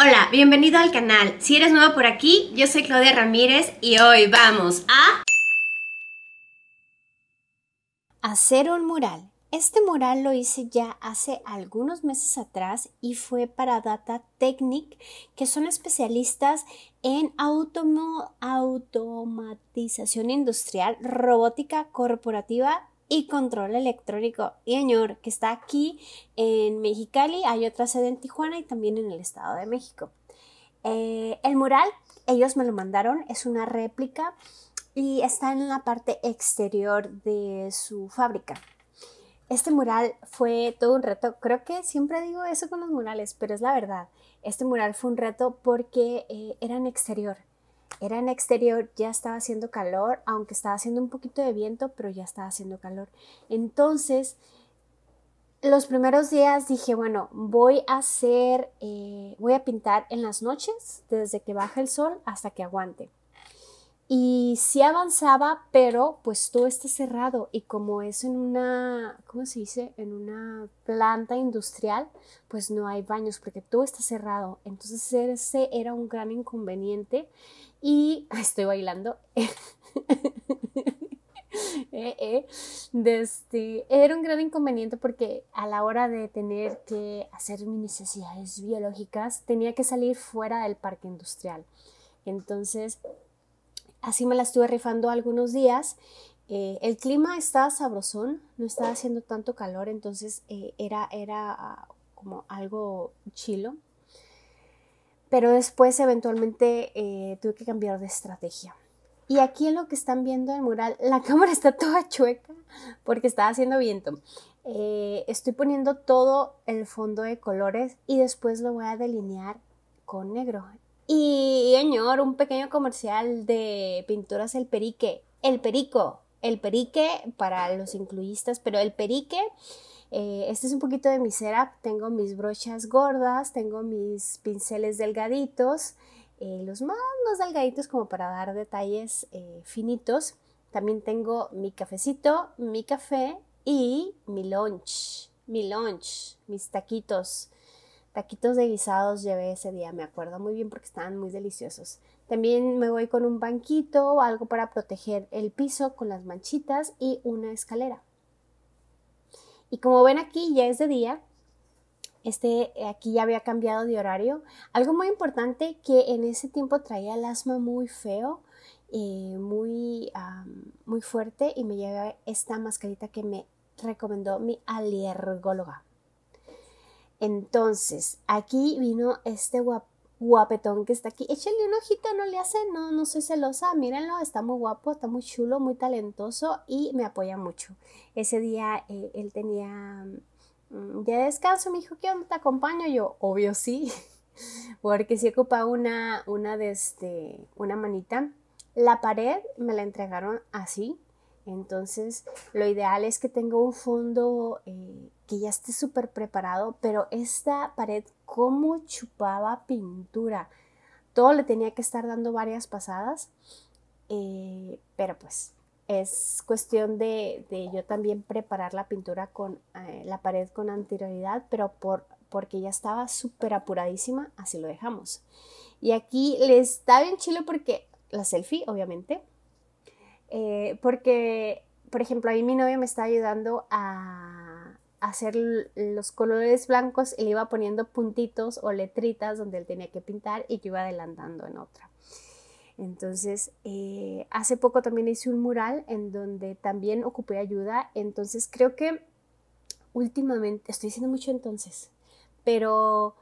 Hola, bienvenido al canal. Si eres nuevo por aquí, yo soy Claudia Ramírez y hoy vamos a... Hacer un mural. Este mural lo hice ya hace algunos meses atrás y fue para Data Technic, que son especialistas en automatización industrial, robótica corporativa y Control Electrónico y Señor, que está aquí en Mexicali, hay otra sede en Tijuana y también en el Estado de México. Eh, el mural, ellos me lo mandaron, es una réplica y está en la parte exterior de su fábrica. Este mural fue todo un reto, creo que siempre digo eso con los murales, pero es la verdad. Este mural fue un reto porque eh, era en exterior, era en exterior, ya estaba haciendo calor, aunque estaba haciendo un poquito de viento, pero ya estaba haciendo calor. Entonces, los primeros días dije, bueno, voy a hacer, eh, voy a pintar en las noches, desde que baja el sol hasta que aguante. Y sí avanzaba, pero pues todo está cerrado y como es en una, ¿cómo se dice? En una planta industrial, pues no hay baños porque todo está cerrado. Entonces ese era un gran inconveniente y estoy bailando. Eh, eh, este, era un gran inconveniente porque a la hora de tener que hacer mis necesidades biológicas tenía que salir fuera del parque industrial. Entonces, así me la estuve rifando algunos días. Eh, el clima estaba sabrosón, no estaba haciendo tanto calor, entonces era, era ah, como algo chilo pero después eventualmente eh, tuve que cambiar de estrategia. Y aquí en lo que están viendo en el mural, la cámara está toda chueca porque está haciendo viento. Eh, estoy poniendo todo el fondo de colores y después lo voy a delinear con negro. Y, señor, un pequeño comercial de pinturas El Perique. El Perico. El Perique para los incluistas, pero el Perique eh, este es un poquito de mi setup. Tengo mis brochas gordas, tengo mis pinceles delgaditos, eh, los más, delgaditos como para dar detalles eh, finitos. También tengo mi cafecito, mi café y mi lunch, mi lunch, mis taquitos. Taquitos de guisados llevé ese día, me acuerdo muy bien porque estaban muy deliciosos. También me voy con un banquito o algo para proteger el piso con las manchitas y una escalera. Y como ven aquí, ya es de día. Este, aquí ya había cambiado de horario. Algo muy importante que en ese tiempo traía el asma muy feo, eh, muy, muy fuerte y me llevé esta mascarita que me recomendó mi alergóloga. Entonces, aquí vino este guapo guapetón que está aquí. Échenle un ojito, no le hace, no, no soy celosa, mírenlo, está muy guapo, está muy chulo, muy talentoso y me apoya mucho. Ese día eh, él tenía mm, ya descanso, me dijo, ¿qué onda? ¿Te acompaño? Yo, obvio sí, porque sí ocupaba una, una, de este, una manita. La pared me la entregaron así, entonces, lo ideal es que tenga un fondo eh, que ya esté súper preparado, pero esta pared, ¿cómo chupaba pintura? Todo le tenía que estar dando varias pasadas, eh, pero pues es cuestión de, yo también preparar la pintura con eh, la pared con anterioridad, pero por, porque ya estaba súper apuradísima, así lo dejamos. Y aquí le está bien chile porque la selfie, obviamente, eh, porque, por ejemplo, a mí mi novio me está ayudando a hacer los colores blancos y le iba poniendo puntitos o letritas donde él tenía que pintar y yo iba adelantando en otra. Entonces, eh, hace poco también hice un mural en donde también ocupé ayuda. Entonces, creo que últimamente, estoy diciendo mucho entonces, pero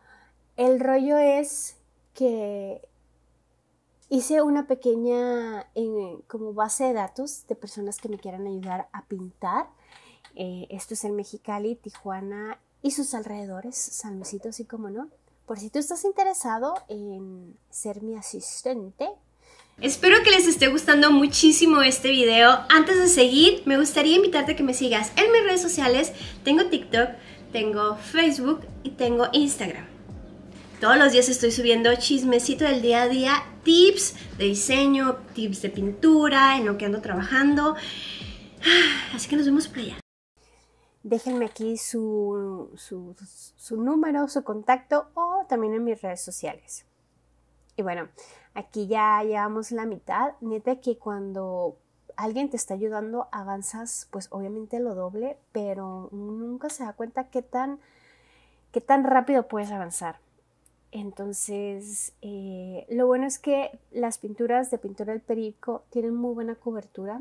el rollo es que hice una pequeña como base de datos de personas que me quieran ayudar a pintar. Eh, esto es en Mexicali, Tijuana y sus alrededores, San Luisito, así como no. Por si tú estás interesado en ser mi asistente. Espero que les esté gustando muchísimo este video. Antes de seguir, me gustaría invitarte a que me sigas en mis redes sociales. Tengo TikTok, tengo Facebook y tengo Instagram. Todos los días estoy subiendo chismecito del día a día, tips de diseño, tips de pintura, en lo que ando trabajando. Así que nos vemos por allá. Déjenme aquí su, su, número, su contacto o también en mis redes sociales. Y bueno, aquí ya llevamos la mitad. Neta que cuando alguien te está ayudando avanzas pues obviamente lo doble, pero nunca se da cuenta qué tan, qué tan rápido puedes avanzar. Entonces, eh, lo bueno es que las pinturas de pintura del perico tienen muy buena cobertura,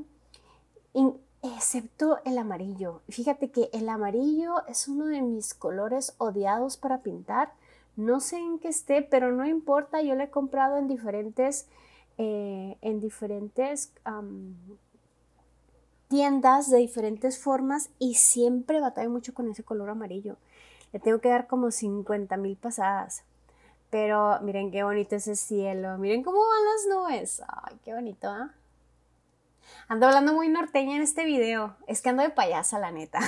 excepto el amarillo. Fíjate que el amarillo es uno de mis colores odiados para pintar. No sé en qué esté, pero no importa, yo lo he comprado en diferentes, eh, en diferentes tiendas de diferentes formas y siempre batallo mucho con ese color amarillo. Le tengo que dar como 50 mil pasadas. Pero miren qué bonito ese cielo. Miren cómo van las nubes. Ay, qué bonito, ¿ah? Ando hablando muy norteña en este video. Es que ando de payasa, la neta.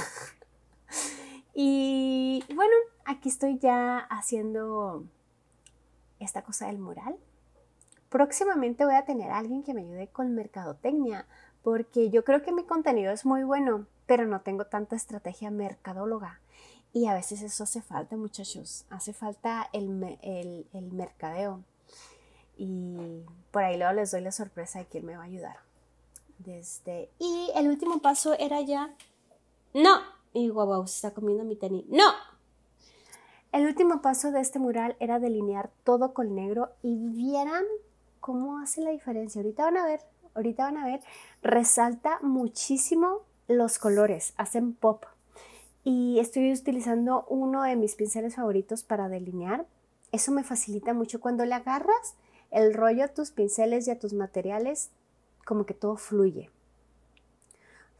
y bueno, aquí estoy ya haciendo esta cosa del mural. Próximamente voy a tener a alguien que me ayude con mercadotecnia, porque yo creo que mi contenido es muy bueno, pero no tengo tanta estrategia mercadóloga. Y a veces eso hace falta, muchachos. Hace falta el, mercadeo. Y por ahí luego les doy la sorpresa de quién me va a ayudar. Desde... Y el último paso era ya... No. Y guau, guau se está comiendo mi tenis. No. El último paso de este mural era delinear todo con negro y vieran cómo hace la diferencia. Ahorita van a ver, ahorita van a ver, resalta muchísimo los colores, hacen pop y estoy utilizando uno de mis pinceles favoritos para delinear. Eso me facilita mucho. Cuando le agarras el rollo a tus pinceles y a tus materiales, como que todo fluye.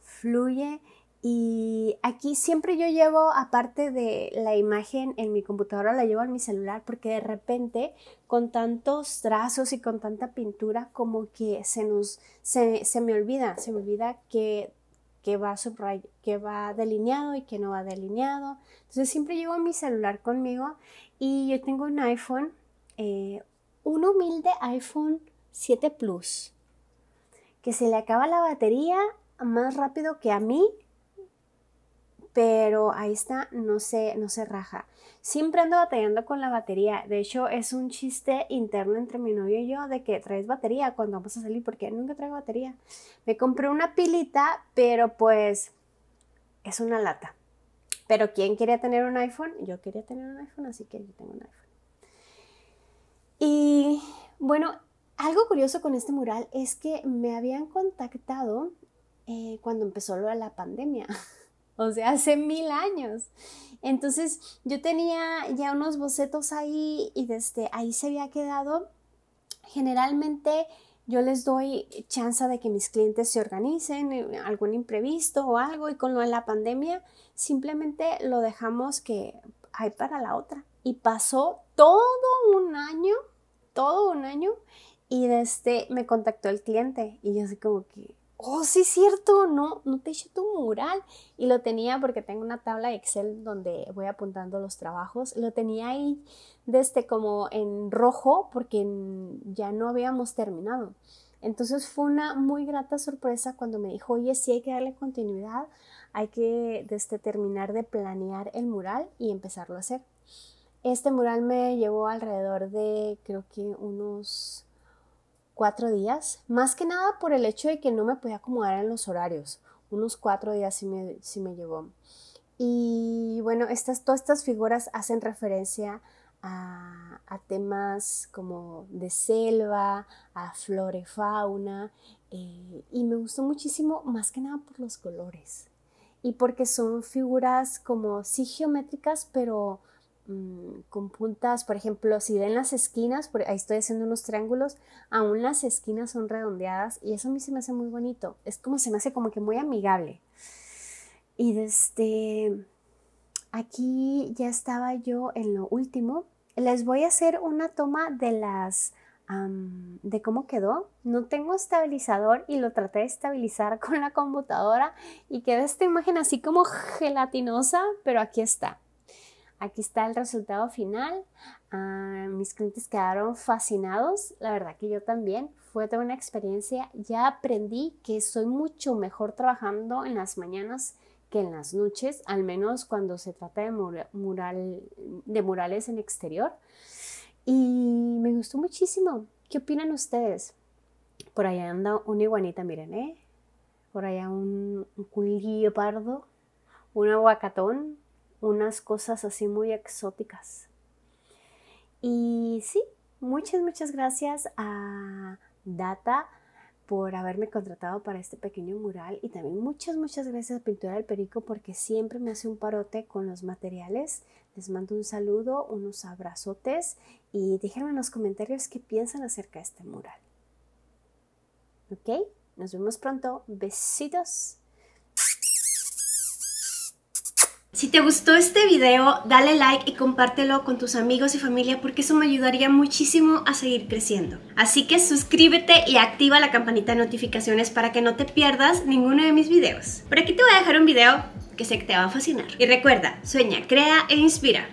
Fluye y aquí siempre yo llevo, aparte de la imagen en mi computadora, la llevo en mi celular porque de repente con tantos trazos y con tanta pintura como que se nos, se, se me olvida, se me olvida que que va, va delineado y que no va delineado. Entonces siempre llevo mi celular conmigo y yo tengo un iPhone, eh, un humilde iPhone 7 Plus, que se le acaba la batería más rápido que a mí pero ahí está, no se, no raja. Siempre ando batallando con la batería. De hecho, es un chiste interno entre mi novio y yo de que traes batería cuando vamos a salir, porque nunca traigo batería. Me compré una pilita, pero pues es una lata. Pero ¿quién quería tener un iPhone? Yo quería tener un iPhone, así que yo tengo un iPhone. Y bueno, algo curioso con este mural es que me habían contactado eh, cuando empezó la pandemia. o sea, hace mil años. Entonces yo tenía ya unos bocetos ahí y desde ahí se había quedado. Generalmente yo les doy chance de que mis clientes se organicen, eh, algún imprevisto o algo, y con lo de la pandemia simplemente lo dejamos que hay para la otra. Y pasó todo un año, todo un año, y desde me contactó el cliente, y yo así como que, oh, sí es cierto, no, no te eché tu mural. Y lo tenía porque tengo una tabla de Excel donde voy apuntando los trabajos. Lo tenía ahí desde como en rojo porque ya no habíamos terminado. Entonces fue una muy grata sorpresa cuando me dijo, oye, sí hay que darle continuidad, hay que desde terminar de planear el mural y empezarlo a hacer. Este mural me llevó alrededor de creo que unos cuatro días, más que nada por el hecho de que no me podía acomodar en los horarios. Unos cuatro días sí me, me llevó. Y bueno, estas, todas estas figuras hacen referencia a, temas como de selva, a flora y fauna, eh, y me gustó muchísimo más que nada por los colores y porque son figuras como sí geométricas, pero Mm, con puntas, por ejemplo, si ven las esquinas, por, ahí estoy haciendo unos triángulos, aún las esquinas son redondeadas y eso a mí se me hace muy bonito, es como se me hace como que muy amigable. Y desde aquí ya estaba yo en lo último, les voy a hacer una toma de las de cómo quedó. No tengo estabilizador y lo traté de estabilizar con la computadora y queda esta imagen así como gelatinosa, pero aquí está. Aquí está el resultado final. Ah, mis clientes quedaron fascinados. La verdad que yo también. Fue toda una experiencia. Ya aprendí que soy mucho mejor trabajando en las mañanas que en las noches, al menos cuando se trata de, murales en exterior. Y me gustó muchísimo. ¿Qué opinan ustedes? Por allá anda una iguanita, miren, ¿eh? Por allá un, un, pardo, un aguacatón, unas cosas así muy exóticas. Y sí, muchas, muchas gracias a Data por haberme contratado para este pequeño mural y también muchas, muchas gracias a Pintura del Perico porque siempre me hace un parote con los materiales. Les mando un saludo, unos abrazotes y déjenme en los comentarios qué piensan acerca de este mural. ¿Ok? Nos vemos pronto. Besitos. Si te gustó este video, dale like y compártelo con tus amigos y familia porque eso me ayudaría muchísimo a seguir creciendo. Así que suscríbete y activa la campanita de notificaciones para que no te pierdas ninguno de mis videos. Por aquí te voy a dejar un video que sé que te va a fascinar. Y recuerda, sueña, crea e inspira.